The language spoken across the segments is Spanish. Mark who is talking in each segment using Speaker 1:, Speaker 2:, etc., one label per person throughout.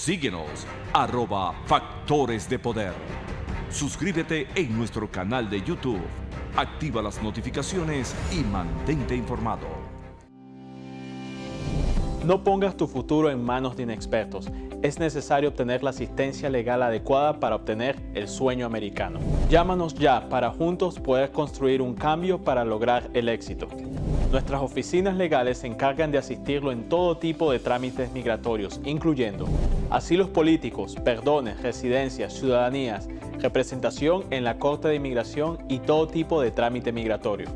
Speaker 1: Síguenos arroba Factores de Poder. Suscríbete en nuestro canal de YouTube. Activa las notificaciones y mantente
Speaker 2: informado. No pongas tu futuro en manos de inexpertos. Es necesario obtener la asistencia legal adecuada para obtener el sueño americano. Llámanos ya para juntos poder construir un cambio para lograr el éxito. Nuestras oficinas legales se encargan de asistirlo en todo tipo de trámites migratorios, incluyendo asilos políticos, perdones, residencias, ciudadanías, representación en la Corte de Inmigración y todo tipo de trámite migratorio.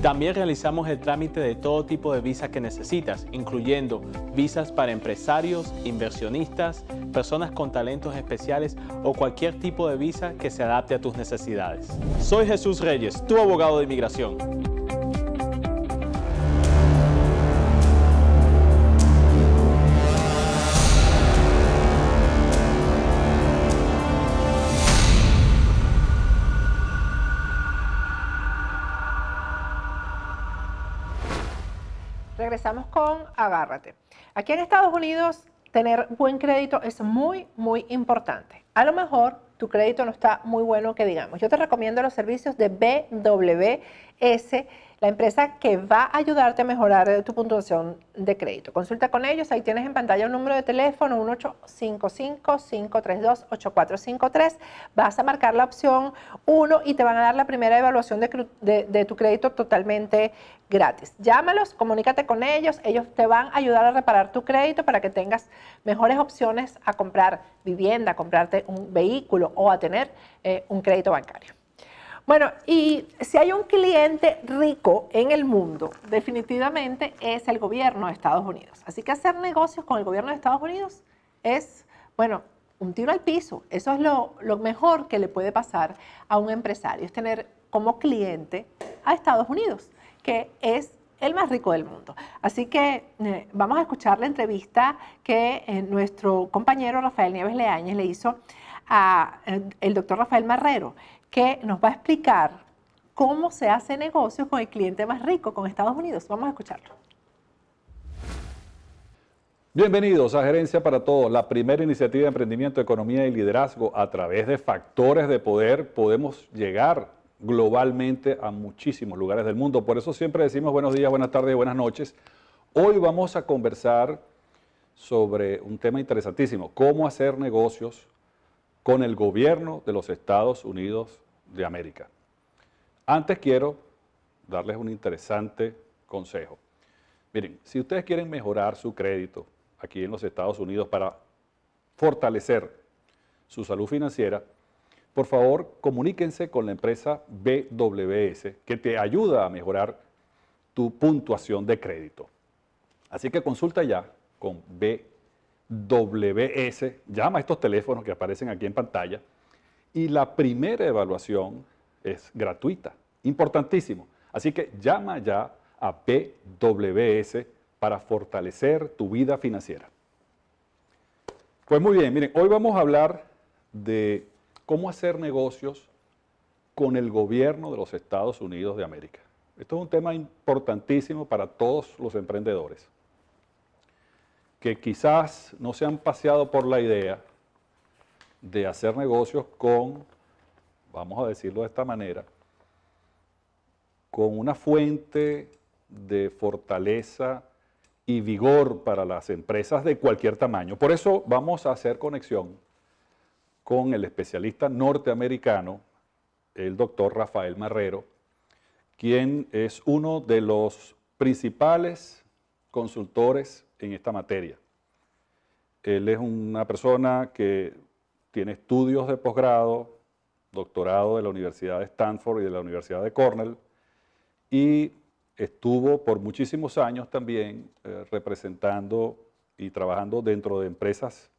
Speaker 2: También realizamos el trámite de todo tipo de visa que necesitas, incluyendo visas para empresarios, inversionistas, personas con talentos especiales o cualquier tipo de visa que se adapte a tus necesidades. Soy Jesús Reyes, tu abogado de inmigración.
Speaker 3: agárrate. Aquí en Estados Unidos, tener buen crédito es muy, muy importante. A lo mejor tu crédito no está muy bueno, que digamos. Yo te recomiendo los servicios de BWS la empresa que va a ayudarte a mejorar tu puntuación de crédito. Consulta con ellos, ahí tienes en pantalla un número de teléfono, 1855-532-8453. Vas a marcar la opción 1 y te van a dar la primera evaluación de, tu crédito totalmente gratis. Llámalos, comunícate con ellos, ellos te van a ayudar a reparar tu crédito para que tengas mejores opciones a comprar vivienda, a comprarte un vehículo o a tener eh, un crédito bancario. Bueno, y si hay un cliente rico en el mundo, definitivamente es el gobierno de Estados Unidos. Así que hacer negocios con el gobierno de Estados Unidos es, bueno, un tiro al piso. Eso es lo, mejor que le puede pasar a un empresario, es tener como cliente a Estados Unidos, que es el más rico del mundo. Así que eh, vamos a escuchar la entrevista que eh, nuestro compañero Rafael Nieves Leáñez le hizo al eh, doctor Rafael Marrero que nos va a explicar cómo se hace negocio con el cliente más rico, con Estados Unidos. Vamos a escucharlo.
Speaker 1: Bienvenidos a Gerencia para Todos, la primera iniciativa de emprendimiento, economía y liderazgo. A través de factores de poder podemos llegar globalmente a muchísimos lugares del mundo. Por eso siempre decimos buenos días, buenas tardes, buenas noches. Hoy vamos a conversar sobre un tema interesantísimo, cómo hacer negocios con el gobierno de los Estados Unidos de América. Antes quiero darles un interesante consejo. Miren, si ustedes quieren mejorar su crédito aquí en los Estados Unidos para fortalecer su salud financiera, por favor comuníquense con la empresa BWS que te ayuda a mejorar tu puntuación de crédito. Así que consulta ya con BWS. WS, llama a estos teléfonos que aparecen aquí en pantalla, y la primera evaluación es gratuita, importantísimo. Así que llama ya a PWS para fortalecer tu vida financiera. Pues muy bien, miren, hoy vamos a hablar de cómo hacer negocios con el gobierno de los Estados Unidos de América. Esto es un tema importantísimo para todos los emprendedores que quizás no se han paseado por la idea de hacer negocios con, vamos a decirlo de esta manera, con una fuente de fortaleza y vigor para las empresas de cualquier tamaño. Por eso vamos a hacer conexión con el especialista norteamericano, el doctor Rafael Marrero, quien es uno de los principales consultores en esta materia. Él es una persona que tiene estudios de posgrado, doctorado de la Universidad de Stanford y de la Universidad de Cornell, y estuvo por muchísimos años también eh, representando y trabajando dentro de empresas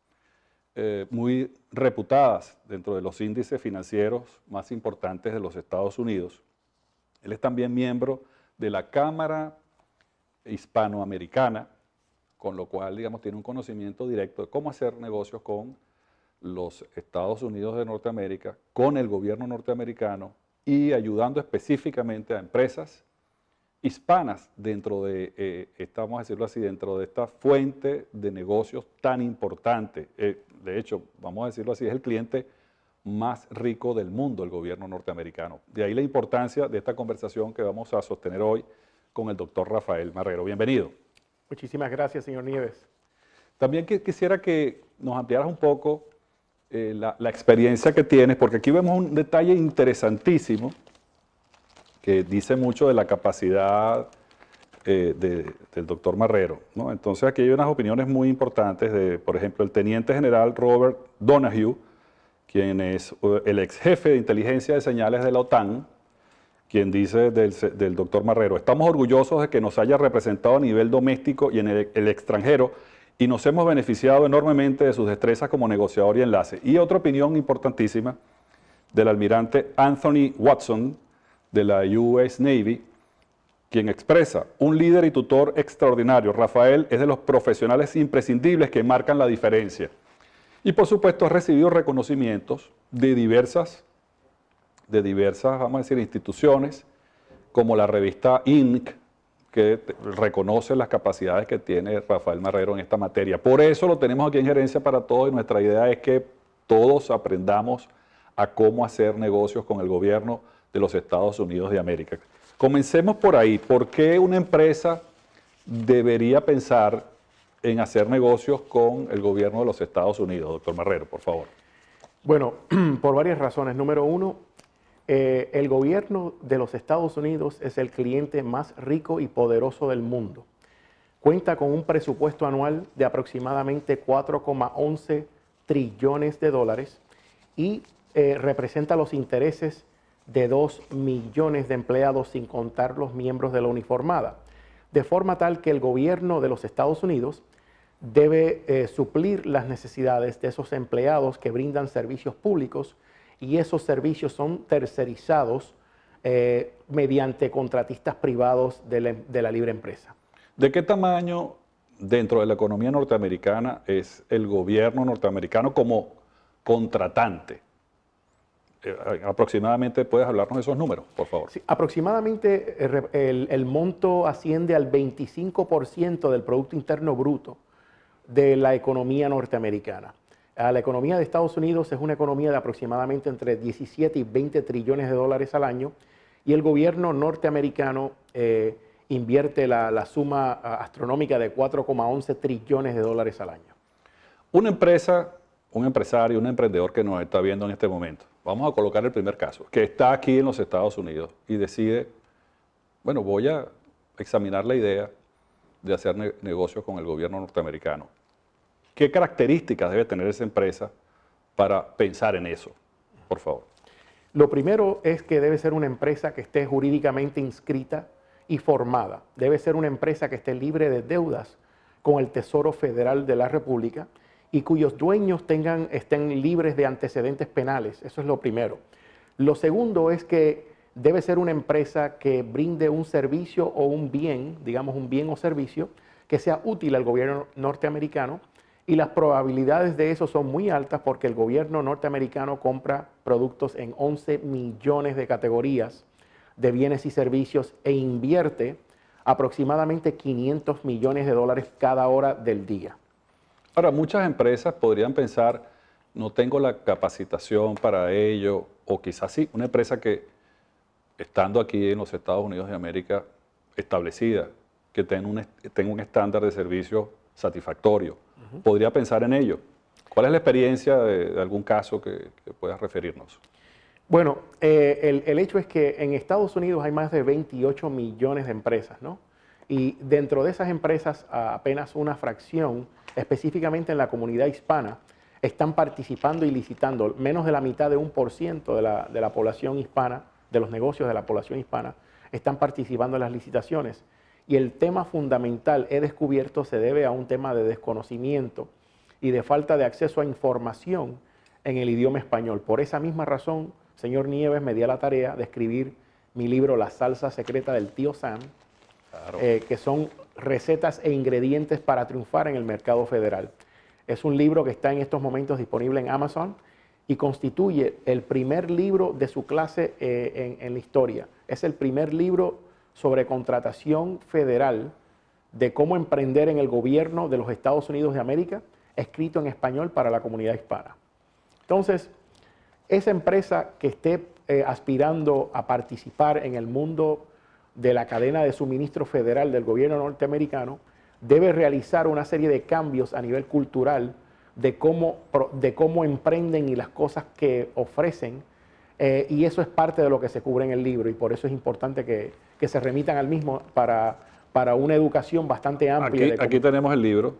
Speaker 1: eh, muy reputadas dentro de los índices financieros más importantes de los Estados Unidos. Él es también miembro de la Cámara Hispanoamericana con lo cual, digamos, tiene un conocimiento directo de cómo hacer negocios con los Estados Unidos de Norteamérica, con el gobierno norteamericano y ayudando específicamente a empresas hispanas dentro de, eh, esta, decirlo así, dentro de esta fuente de negocios tan importante. Eh, de hecho, vamos a decirlo así, es el cliente más rico del mundo, el gobierno norteamericano. De ahí la importancia de esta conversación que vamos a sostener hoy con el doctor Rafael Marrero. Bienvenido.
Speaker 2: Muchísimas gracias, señor Nieves. También quisiera
Speaker 1: que nos ampliaras un poco eh, la, experiencia que tienes, porque aquí vemos un detalle interesantísimo que dice mucho de la capacidad eh, del doctor Marrero. Entonces aquí hay unas opiniones muy importantes de, por ejemplo, el teniente general Robert Donahue, quien es eh, el ex jefe de inteligencia de señales de la OTAN, quien dice del, doctor Marrero, estamos orgullosos de que nos haya representado a nivel doméstico y en el, el, extranjero y nos hemos beneficiado enormemente de sus destrezas como negociador y enlace. Y otra opinión importantísima del almirante Anthony Watson de la US Navy, quien expresa, un líder y tutor extraordinario, Rafael es de los profesionales imprescindibles que marcan la diferencia. Y por supuesto ha recibido reconocimientos de diversas de diversas, vamos a decir, instituciones, como la revista INC, que reconoce las capacidades que tiene Rafael Marrero en esta materia. Por eso lo tenemos aquí en Gerencia para Todos y nuestra idea es que todos aprendamos a cómo hacer negocios con el gobierno de los Estados Unidos de América. Comencemos por ahí. ¿Por qué una empresa debería pensar en hacer negocios con el gobierno de los Estados Unidos? Doctor Marrero, por favor.
Speaker 2: Bueno, por varias razones. Número uno, eh, el gobierno de los Estados Unidos es el cliente más rico y poderoso del mundo. Cuenta con un presupuesto anual de aproximadamente 4,11 trillones de dólares y eh, representa los intereses de 2 millones de empleados sin contar los miembros de la uniformada, de forma tal que el gobierno de los Estados Unidos debe eh, suplir las necesidades de esos empleados que brindan servicios públicos y esos servicios son tercerizados eh, mediante contratistas privados de la, libre empresa.
Speaker 1: ¿De qué tamaño dentro de la economía norteamericana es el gobierno norteamericano como contratante? Eh, aproximadamente, ¿puedes hablarnos de esos números, por favor? Sí,
Speaker 2: aproximadamente eh, el, el, monto asciende al 25% del Producto Interno Bruto de la economía norteamericana. Ah, la economía de Estados Unidos es una economía de aproximadamente entre 17 y 20 trillones de dólares al año y el gobierno norteamericano eh, invierte la, suma ah, astronómica de 4,11 trillones de dólares al año.
Speaker 1: Una empresa, un empresario, un emprendedor que nos está viendo en este momento, vamos a colocar el primer caso, que está aquí en los Estados Unidos y decide, bueno, voy a examinar la idea de hacer negocios con el gobierno norteamericano ¿Qué características debe tener esa empresa para pensar en eso? Por favor.
Speaker 2: Lo primero es que debe ser una empresa que esté jurídicamente inscrita y formada. Debe ser una empresa que esté libre de deudas con el Tesoro Federal de la República y cuyos dueños tengan, estén libres de antecedentes penales. Eso es lo primero. Lo segundo es que debe ser una empresa que brinde un servicio o un bien, digamos un bien o servicio, que sea útil al gobierno norteamericano y las probabilidades de eso son muy altas porque el gobierno norteamericano compra productos en 11 millones de categorías de bienes y servicios e invierte aproximadamente 500 millones de dólares cada hora del día. Ahora, muchas
Speaker 1: empresas podrían pensar, no tengo la capacitación para ello, o quizás sí, una empresa que estando aquí en los Estados Unidos de América establecida, que tenga un, un estándar de servicio satisfactorio, podría pensar en ello. ¿Cuál es la experiencia de, algún caso que, puedas referirnos?
Speaker 2: Bueno, eh, el, hecho es que en Estados Unidos hay más de 28 millones de empresas, ¿no? Y dentro de esas empresas, apenas una fracción, específicamente en la comunidad hispana, están participando y licitando menos de la mitad de un por ciento de la, de la población hispana, de los negocios de la población hispana, están participando en las licitaciones y el tema fundamental he descubierto se debe a un tema de desconocimiento y de falta de acceso a información en el idioma español. Por esa misma razón, señor Nieves me dio la tarea de escribir mi libro La salsa secreta del tío Sam, eh, que son recetas e ingredientes para triunfar en el mercado federal. Es un libro que está en estos momentos disponible en Amazon y constituye el primer libro de su clase eh, en la historia. Es el primer libro sobre contratación federal de cómo emprender en el gobierno de los Estados Unidos de América, escrito en español para la comunidad hispana. Entonces, esa empresa que esté eh, aspirando a participar en el mundo de la cadena de suministro federal del gobierno norteamericano debe realizar una serie de cambios a nivel cultural de cómo, de cómo emprenden y las cosas que ofrecen eh, y eso es parte de lo que se cubre en el libro y por eso es importante que, se remitan al mismo para, para una educación bastante amplia. Aquí,
Speaker 1: tenemos el libro,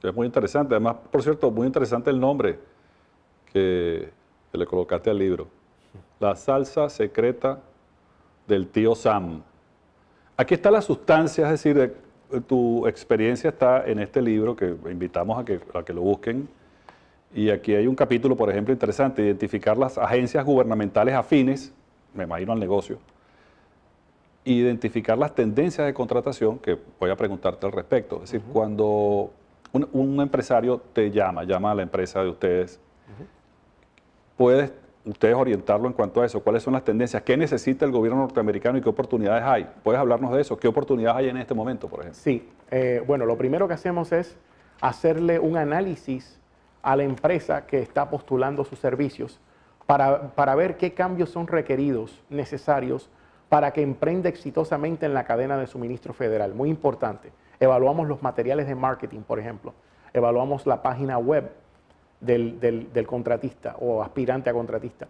Speaker 1: que es muy interesante. Además, por cierto, muy interesante el nombre que, le colocaste al libro. La salsa secreta del tío Sam. Aquí está la sustancia, es decir, tu experiencia está en este libro que invitamos a que, a que lo busquen. Y aquí hay un capítulo, por ejemplo, interesante, identificar las agencias gubernamentales afines, me imagino al negocio, identificar las tendencias de contratación, que voy a preguntarte al respecto. Es decir, cuando un, empresario te llama, llama a la empresa de ustedes, ¿puedes ustedes orientarlo en cuanto a eso? ¿Cuáles son las tendencias? ¿Qué necesita el gobierno norteamericano y qué oportunidades hay? ¿Puedes hablarnos de eso? ¿Qué oportunidades
Speaker 2: hay en este momento, por ejemplo? Sí, eh, bueno, lo primero que hacemos es hacerle un análisis a la empresa que está postulando sus servicios para, ver qué cambios son requeridos, necesarios, para que emprenda exitosamente en la cadena de suministro federal. Muy importante. Evaluamos los materiales de marketing, por ejemplo. Evaluamos la página web del, contratista o aspirante a contratista.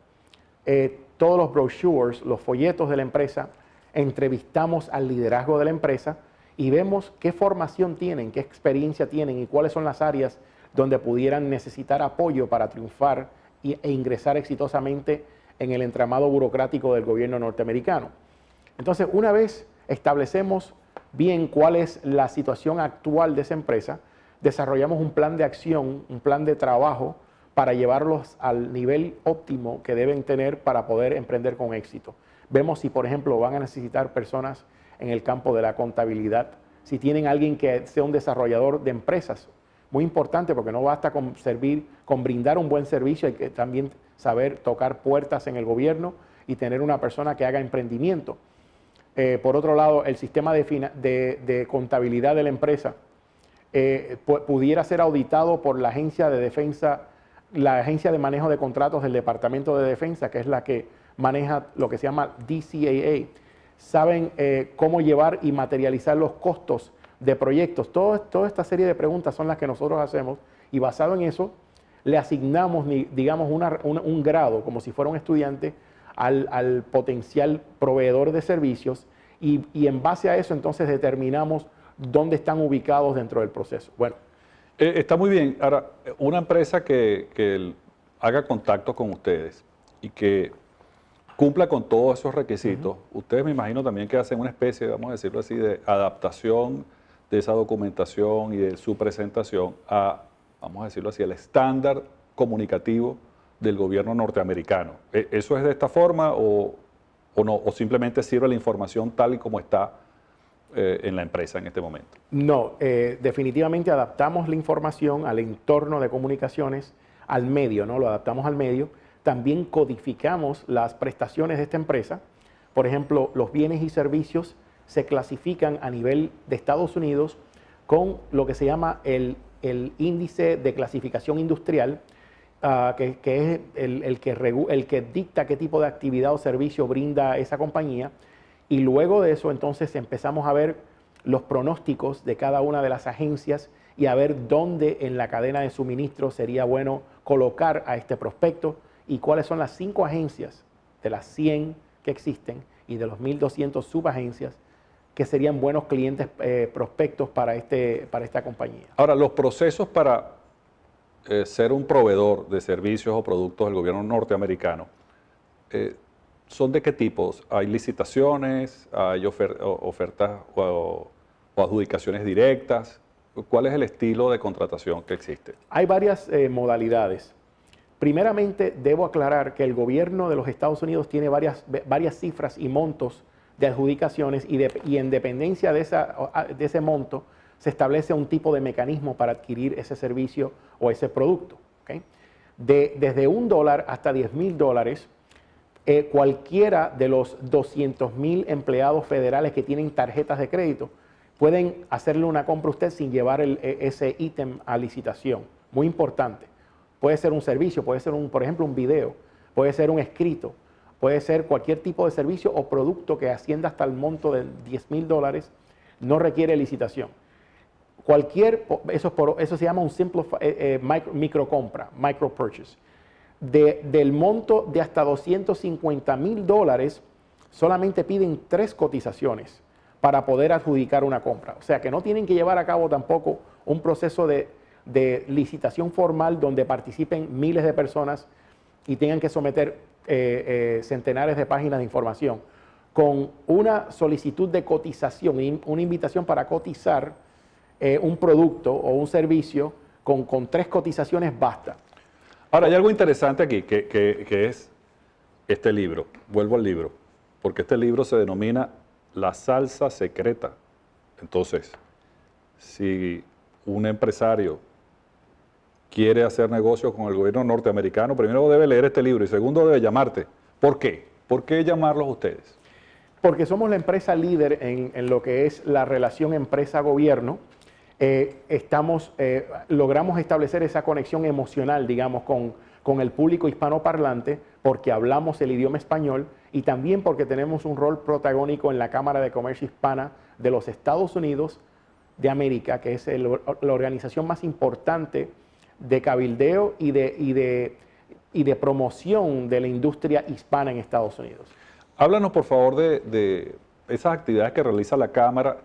Speaker 2: Eh, todos los brochures, los folletos de la empresa, entrevistamos al liderazgo de la empresa y vemos qué formación tienen, qué experiencia tienen y cuáles son las áreas donde pudieran necesitar apoyo para triunfar e ingresar exitosamente en el entramado burocrático del gobierno norteamericano. Entonces, una vez establecemos bien cuál es la situación actual de esa empresa, desarrollamos un plan de acción, un plan de trabajo para llevarlos al nivel óptimo que deben tener para poder emprender con éxito. Vemos si, por ejemplo, van a necesitar personas en el campo de la contabilidad, si tienen alguien que sea un desarrollador de empresas muy importante porque no basta con servir, con brindar un buen servicio, hay que también saber tocar puertas en el gobierno y tener una persona que haga emprendimiento. Eh, por otro lado, el sistema de, de, de contabilidad de la empresa eh, pudiera ser auditado por la agencia de defensa, la agencia de manejo de contratos del Departamento de Defensa, que es la que maneja lo que se llama DCAA. Saben eh, cómo llevar y materializar los costos de proyectos. toda esta serie de preguntas son las que nosotros hacemos y basado en eso le asignamos, digamos, un grado, como si fuera un estudiante, al, al potencial proveedor de servicios y, en base a eso entonces determinamos dónde están ubicados dentro del proceso. Bueno.
Speaker 1: Eh, está muy bien. Ahora, una empresa que, haga contacto con ustedes y que cumpla con todos esos requisitos, ustedes me imagino también que hacen una especie, vamos a decirlo así, de adaptación de esa documentación y de su presentación a, vamos a decirlo así, el estándar comunicativo del gobierno norteamericano. ¿E-, ¿Eso es de esta forma o, no? ¿O simplemente sirve la información tal y como está eh, en la empresa en este momento?
Speaker 2: No, eh, definitivamente adaptamos la información al entorno de comunicaciones, al medio, ¿no? Lo adaptamos al medio. También codificamos las prestaciones de esta empresa, por ejemplo, los bienes y servicios se clasifican a nivel de Estados Unidos con lo que se llama el, índice de clasificación industrial, ah, que, es el, que el que dicta qué tipo de actividad o servicio brinda esa compañía. Y luego de eso, entonces empezamos a ver los pronósticos de cada una de las agencias y a ver dónde en la cadena de suministro sería bueno colocar a este prospecto y cuáles son las cinco agencias de las 100 que existen y de los 1.200 subagencias que serían buenos clientes eh, prospectos para, este, para esta compañía.
Speaker 1: Ahora, los procesos para eh, ser un proveedor de servicios o productos del gobierno norteamericano, eh, ¿son de qué tipos? ¿Hay licitaciones? ¿Hay ofertas o, adjudicaciones directas? ¿Cuál es el estilo de contratación que existe?
Speaker 2: Hay varias modalidades. Primeramente, debo aclarar que el gobierno de los Estados Unidos tiene varias, varias cifras y montos de adjudicaciones y, de, en dependencia de, esa, de ese monto se establece un tipo de mecanismo para adquirir ese servicio o ese producto. desde un dólar hasta 10 mil dólares, eh, cualquiera de los 200 mil empleados federales que tienen tarjetas de crédito pueden hacerle una compra a usted sin llevar e, ese ítem a licitación. Muy importante. Puede ser un servicio, puede ser, un, por ejemplo, un video, puede ser un escrito, puede ser cualquier tipo de servicio o producto que ascienda hasta el monto de 10 mil dólares, no requiere licitación. Cualquier, eso, se llama un simple eh, eh, micro, compra, micro purchase. del monto de hasta 250 mil dólares, solamente piden tres cotizaciones para poder adjudicar una compra. O sea que no tienen que llevar a cabo tampoco un proceso de licitación formal donde participen miles de personas y tengan que someter eh, eh, centenares de páginas de información, con una solicitud de cotización, una invitación para cotizar eh, un producto o un servicio, con, tres cotizaciones basta.
Speaker 1: Ahora, hay algo interesante aquí, que es este libro. Vuelvo al libro, porque este libro se denomina La salsa secreta. Entonces, si un empresario quiere hacer negocios con el gobierno norteamericano, primero debe leer este libro y segundo debe llamarte. ¿Por qué?
Speaker 2: ¿Por qué llamarlos ustedes? Porque somos la empresa líder en, lo que es la relación empresa-gobierno. Eh, estamos, eh, logramos establecer esa conexión emocional, digamos, con, el público hispanoparlante, porque hablamos el idioma español y también porque tenemos un rol protagónico en la Cámara de Comercio Hispana de los Estados Unidos de América, que es la organización más importante de cabildeo y de, promoción de la industria hispana en Estados Unidos.
Speaker 1: Háblanos, por favor, de, de esas actividades que realiza la Cámara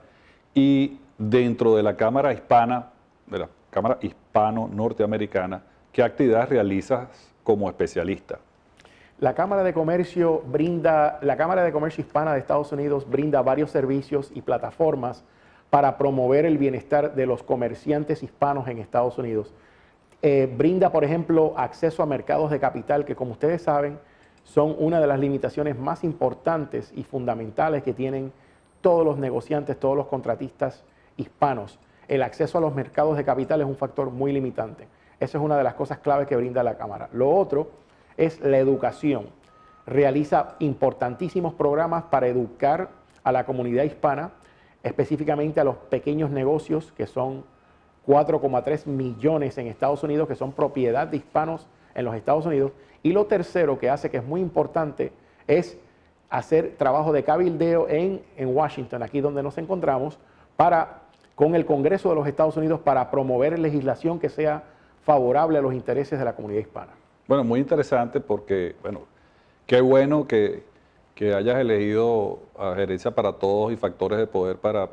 Speaker 1: y dentro de la Cámara Hispana, de la Cámara Hispano-Norteamericana, ¿qué actividades realizas como especialista?
Speaker 2: La Cámara de Comercio brinda, la Cámara de Comercio Hispana de Estados Unidos brinda varios servicios y plataformas para promover el bienestar de los comerciantes hispanos en Estados Unidos. Eh, brinda, por ejemplo, acceso a mercados de capital que, como ustedes saben, son una de las limitaciones más importantes y fundamentales que tienen todos los negociantes, todos los contratistas hispanos. El acceso a los mercados de capital es un factor muy limitante. Esa es una de las cosas claves que brinda la Cámara. Lo otro es la educación. Realiza importantísimos programas para educar a la comunidad hispana, específicamente a los pequeños negocios que son 4,3 millones en Estados Unidos que son propiedad de hispanos en los Estados Unidos. Y lo tercero que hace que es muy importante es hacer trabajo de cabildeo en, en Washington, aquí donde nos encontramos, para, con el Congreso de los Estados Unidos para promover legislación que sea favorable a los intereses de la comunidad hispana.
Speaker 1: Bueno, muy interesante porque, bueno, qué bueno que, que hayas elegido a Gerencia para Todos y Factores de Poder para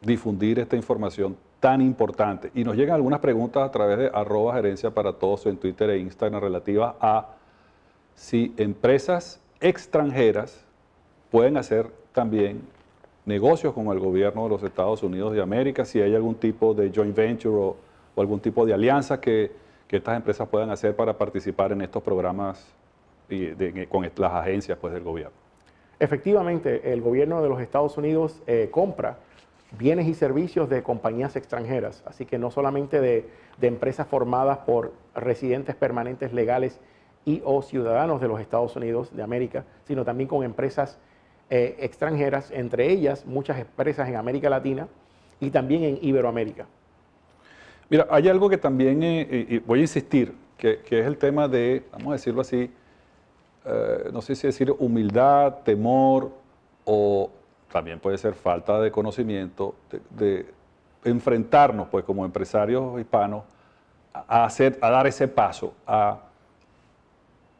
Speaker 1: difundir esta información tan importante. Y nos llegan algunas preguntas a través de arroba gerencia para todos en Twitter e Instagram relativas a si empresas extranjeras pueden hacer también negocios con el gobierno de los Estados Unidos de América, si hay algún tipo de joint venture o, algún tipo de alianza que, estas empresas puedan hacer para participar en estos programas y con las agencias pues, del gobierno.
Speaker 2: Efectivamente, el gobierno de los Estados Unidos eh, compra bienes y servicios de compañías extranjeras, así que no solamente de, empresas formadas por residentes permanentes legales y o ciudadanos de los Estados Unidos de América, sino también con empresas eh, extranjeras, entre ellas muchas empresas en América Latina y también en Iberoamérica.
Speaker 1: Mira, hay algo que también, eh, eh, voy a insistir, que, es el tema de, vamos a decirlo así, no sé si decir humildad, temor o, también puede ser falta de conocimiento, de, enfrentarnos, pues, como empresarios hispanos, a, hacer, a dar ese paso, a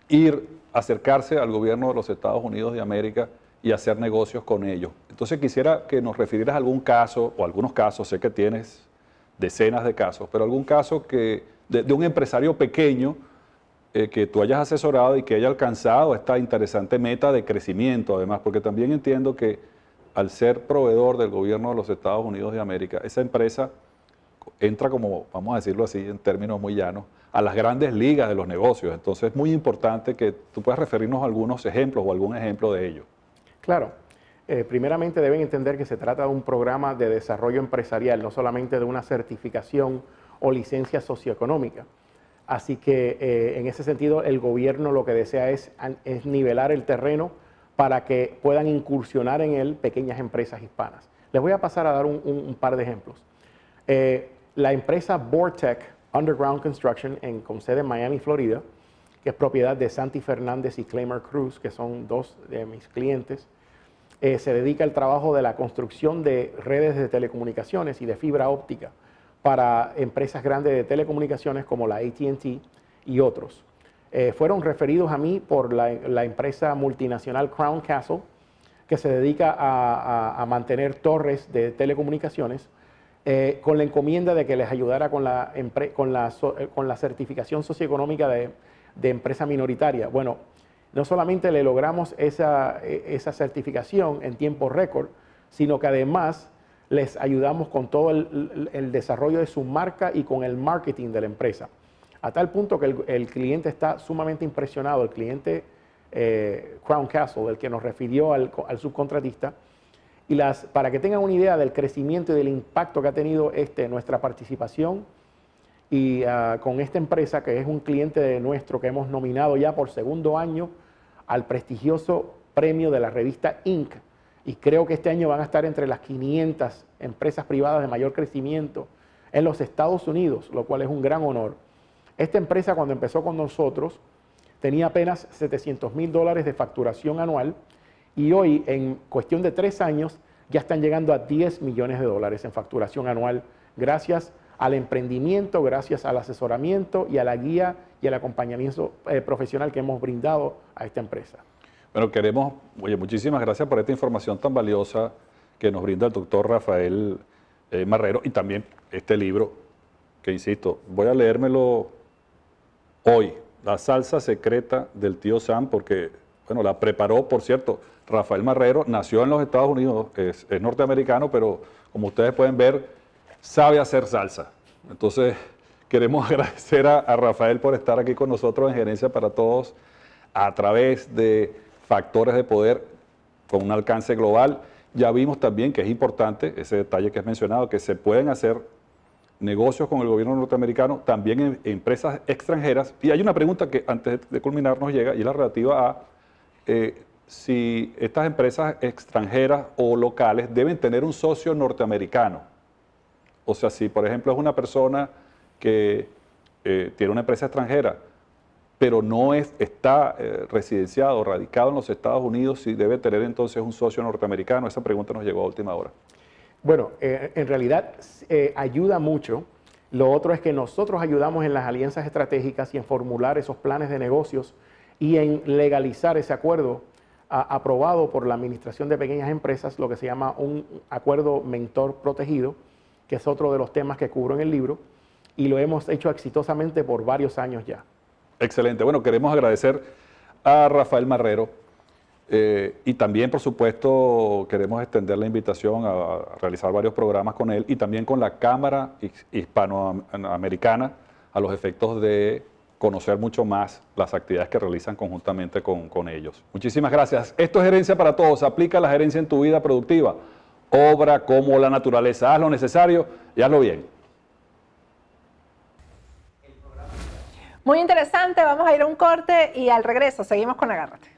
Speaker 1: ir, acercarse al gobierno de los Estados Unidos de América y hacer negocios con ellos. Entonces quisiera que nos refirieras a algún caso, o algunos casos, sé que tienes decenas de casos, pero algún caso que, de, un empresario pequeño eh, que tú hayas asesorado y que haya alcanzado esta interesante meta de crecimiento, además, porque también entiendo que al ser proveedor del gobierno de los Estados Unidos de América, esa empresa entra como, vamos a decirlo así en términos muy llanos, a las grandes ligas de los negocios. Entonces es muy importante que tú puedas referirnos a algunos ejemplos o algún ejemplo de ello.
Speaker 2: Claro. Eh, primeramente deben entender que se trata de un programa de desarrollo empresarial, no solamente de una certificación o licencia socioeconómica. Así que eh, en ese sentido el gobierno lo que desea es nivelar el terreno para que puedan incursionar en él pequeñas empresas hispanas. Les voy a pasar a dar un, par de ejemplos. Eh, la empresa Bortec Underground Construction, en, con sede en Miami, Florida, que es propiedad de Santi Fernández y Claymer Cruz, que son dos de mis clientes, eh, se dedica al trabajo de la construcción de redes de telecomunicaciones y de fibra óptica para empresas grandes de telecomunicaciones como la ATT y otros. Eh, fueron referidos a mí por la, empresa multinacional Crown Castle, que se dedica a, mantener torres de telecomunicaciones, eh, con la encomienda de que les ayudara con la, eh, certificación socioeconómica de, empresa minoritaria. Bueno, no solamente le logramos e, esa, certificación en tiempo récord, sino que además les ayudamos con todo el desarrollo de su marca y con el marketing de la empresa a tal punto que el, cliente está sumamente impresionado, el cliente eh, Crown Castle, del que nos refirió al, subcontratista, y las, para que tengan una idea del crecimiento y del impacto que ha tenido este, nuestra participación y ah, con esta empresa que es un cliente de nuestro que hemos nominado ya por segundo año al prestigioso premio de la revista Inc. Y creo que este año van a estar entre las 500 empresas privadas de mayor crecimiento en los Estados Unidos, lo cual es un gran honor. Esta empresa cuando empezó con nosotros tenía apenas 700 mil dólares de facturación anual y hoy en cuestión de tres años ya están llegando a 10 millones de dólares en facturación anual gracias al emprendimiento, gracias al asesoramiento y a la guía y al acompañamiento eh, profesional que hemos brindado a esta empresa.
Speaker 1: Bueno, queremos, oye, muchísimas gracias por esta información tan valiosa que nos brinda el doctor Rafael eh, Marrero y también este libro, que insisto, voy a leérmelo hoy, la salsa secreta del tío Sam, porque, bueno, la preparó, por cierto, Rafael Marrero, nació en los Estados Unidos, es, norteamericano, pero como ustedes pueden ver, sabe hacer salsa. Entonces, queremos agradecer a, a Rafael por estar aquí con nosotros en Gerencia para Todos a través de factores de poder con un alcance global. Ya vimos también que es importante ese detalle que has mencionado, que se pueden hacer negocios con el gobierno norteamericano, también en, empresas extranjeras. Y hay una pregunta que antes de culminar nos llega y es la relativa a eh, si estas empresas extranjeras o locales deben tener un socio norteamericano. O sea, si por ejemplo es una persona que eh, tiene una empresa extranjera, pero no está eh, residenciado o radicado en los Estados Unidos, si debe tener entonces un socio norteamericano. Esa pregunta nos llegó a última hora.
Speaker 2: Bueno, eh, en realidad eh, ayuda mucho. Lo otro es que nosotros ayudamos en las alianzas estratégicas y en formular esos planes de negocios y en legalizar ese acuerdo aprobado por la Administración de Pequeñas Empresas, lo que se llama un acuerdo mentor protegido, que es otro de los temas que cubro en el libro, y lo hemos hecho exitosamente por varios años ya.
Speaker 1: Excelente. Bueno, queremos agradecer a Rafael Marrero eh, y también, por supuesto, queremos extender la invitación a, realizar varios programas con él y también con la Cámara Hispanoamericana a los efectos de conocer mucho más las actividades que realizan conjuntamente con, con ellos. Muchísimas gracias. Esto es Gerencia para Todos. Aplica la gerencia en tu vida productiva. Obra como la naturaleza. Haz lo necesario y hazlo bien.
Speaker 3: Muy interesante. Vamos a ir a un corte y al regreso seguimos con Agárrate.